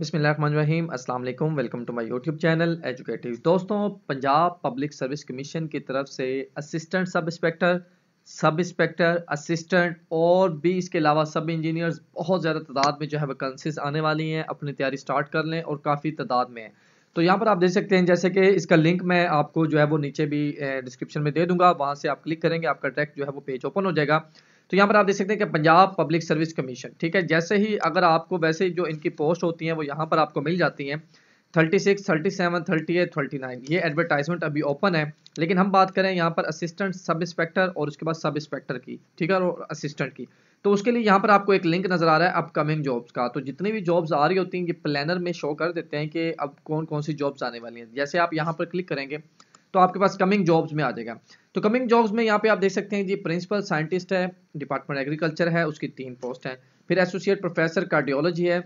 बिसमीम अल्लाम welcome to my YouTube channel educative दोस्तों पंजाब पब्लिक सर्विस कमीशन की तरफ से assistant sub inspector sub inspector assistant और भी इसके अलावा सब इंजीनियर्स बहुत ज़्यादा तादाद में जो है वैकेंसीज आने वाली हैं अपनी तैयारी स्टार्ट कर लें और काफ़ी तादाद में है तो यहाँ पर आप देख सकते हैं जैसे कि इसका लिंक मैं आपको जो है वो नीचे भी डिस्क्रिप्शन में दे दूंगा वहाँ से आप क्लिक करेंगे आपका डायरेक्ट जो है वो पेज ओपन हो जाएगा तो यहाँ पर आप देख सकते हैं कि पंजाब पब्लिक सर्विस कमीशन ठीक है जैसे ही अगर आपको वैसे जो इनकी पोस्ट होती हैं वो यहाँ पर आपको मिल जाती हैं thirty six thirty seven thirty eight thirty nine ये एडवर्टाइजमेंट अभी ओपन है लेकिन हम बात करें यहाँ पर असिस्टेंट सब इंस्पेक्टर और उसके बाद सब इंस्पेक्टर की ठीक है और असिस्टेंट की तो उसके लिए यहाँ पर आपको एक लिंक नज़र आ रहा है अपकमिंग जॉब्स का तो जितनी भी जॉब्स आ रही होती हैं ये प्लानर में शो कर देते हैं कि अब कौन कौन सी जॉब्स आने वाली हैं जैसे आप यहाँ पर क्लिक करेंगे तो आपके पास कमिंग जॉब्स में आ जाएगा तो कमिंग जॉब्स में यहाँ पे आप देख सकते हैं जी प्रिंसिपल साइंटिस्ट है डिपार्टमेंट एग्रीकल्चर है उसकी तीन पोस्ट हैं फिर एसोसिएट प्रोफेसर कार्डियोलॉजी है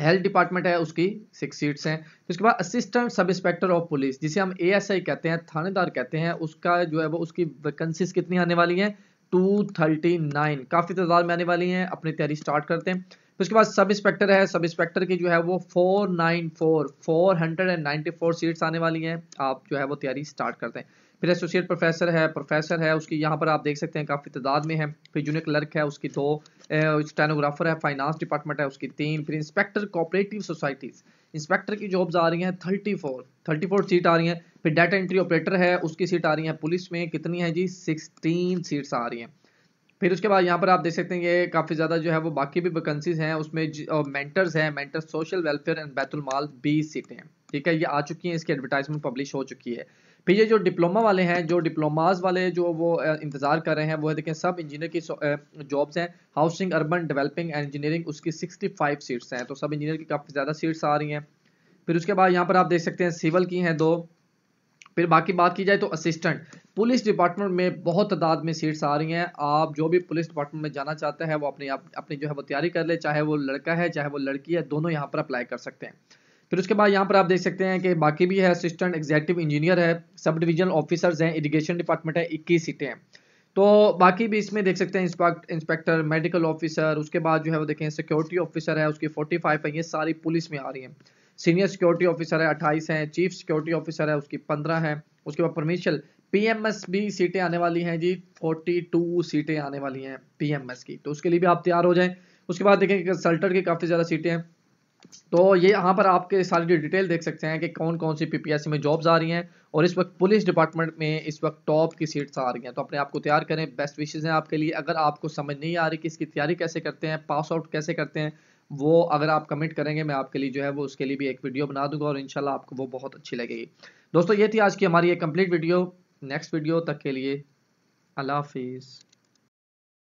हेल्थ डिपार्टमेंट है उसकी सिक्स सीट्स हैं फिर उसके बाद assistant sub inspector of police जिसे हम एएसआई कहते हैं थानेदार कहते हैं उसका जो है वो उसकी वैकेंसीज कितनी आने वाली हैं नाइन काफ़ी तादाद में आने वाली हैं अपनी तैयारी स्टार्ट करते हैं तो उसके बाद सब इंस्पेक्टर है सब इंस्पेक्टर की जो है वो four nine four four hundred and ninety four seats आने वाली हैं आप जो है वो तैयारी स्टार्ट करते हैं फिर एसोसिएट प्रोफेसर है प्रोफेसर है उसकी यहाँ पर आप देख सकते हैं काफ़ी तादाद में है फिर जूनियर क्लर्क है उसकी दो स्टेनोग्राफर है फाइनेंस डिपार्टमेंट है उसकी तीन फिर इंस्पेक्टर कोऑपरेटिव सोसाइटीज़ इंस्पेक्टर की जॉब्स आ रही हैं thirty four thirty four seat आ रही हैं फिर डाटा एंट्री ऑपरेटर है उसकी सीट आ रही है पुलिस में कितनी है जी सिक्सटीन सीट्स आ रही हैं फिर उसके बाद यहाँ पर आप देख सकते हैं ये काफ़ी ज़्यादा जो है वो बाकी भी वैकेंसीज हैं उसमें मेंटर्स हैं मेंटर्स सोशल वेलफेयर एंड माल बी सीटें ठीक है ये आ चुकी हैं इसकी एडवर्टाइजमेंट पब्लिश हो चुकी है फिर ये जो डिप्लोमा वाले हैं जो डिप्लोमाज वाले जो वो इंतज़ार कर रहे हैं वो है देखें सब इंजीनियर की जॉब्स हैं housing urban developing and engineering उसकी फाइव सीट्स हैं तो सब इंजीनियर की काफ़ी ज़्यादा सीट्स आ रही हैं फिर उसके बाद यहाँ पर आप देख सकते हैं सिविल की हैं दो फिर बाकी बात की जाए तो असिस्टेंट पुलिस डिपार्टमेंट में बहुत तादाद में सीट्स आ रही हैं आप जो भी पुलिस डिपार्टमेंट में जाना चाहते हैं वो अपने आप अपनी जो है वो तैयारी कर ले चाहे वो लड़का है चाहे वो लड़की है दोनों यहाँ पर अप्लाई कर सकते हैं फिर उसके बाद यहाँ पर आप देख सकते हैं कि बाकी भी है असिस्टेंट एग्जैक्टिव इंजीनियर है सब डिविजनल ऑफिसर्स हैं इरीगेशन डिपार्टमेंट है इक्कीस सीटें हैं तो बाकी भी इसमें देख सकते हैं इंस्पेक्टर मेडिकल ऑफिसर उसके बाद जो है वो देखें सिक्योरिटी ऑफिसर है उसकी 45 है ये सारी पुलिस में आ रही हैं सीनियर सिक्योरिटी ऑफिसर है अट्ठाईस है चीफ सिक्योरिटी ऑफिसर है उसकी पंद्रह है उसके बाद एम पीएमएस भी सीटें आने वाली हैं जी 42 सीटें आने वाली हैं पीएमएस की तो उसके लिए भी आप तैयार हो जाएं उसके बाद देखें कंसल्टेंट की काफ़ी ज़्यादा सीटें हैं तो ये यहाँ पर आपके सारी डिटेल देख सकते हैं कि कौन कौन सी पीपीएससी में जॉब्स आ रही हैं और इस वक्त पुलिस डिपार्टमेंट में इस वक्त टॉप की सीट्स आ रही हैं तो अपने आप को तैयार करें बेस्ट विशेज़ हैं आपके लिए अगर आपको समझ नहीं आ रही कि इसकी तैयारी कैसे करते हैं पास आउट कैसे करते हैं वो अगर आप कमेंट करेंगे मैं आपके लिए जो है वो उसके लिए भी एक वीडियो बना दूंगा और इनशाला आपको वो बहुत अच्छी लगेगी दोस्तों ये थी आज की हमारी ये कंप्लीट वीडियो नेक्स्ट वीडियो तक के लिए अल्लाह हाफिज़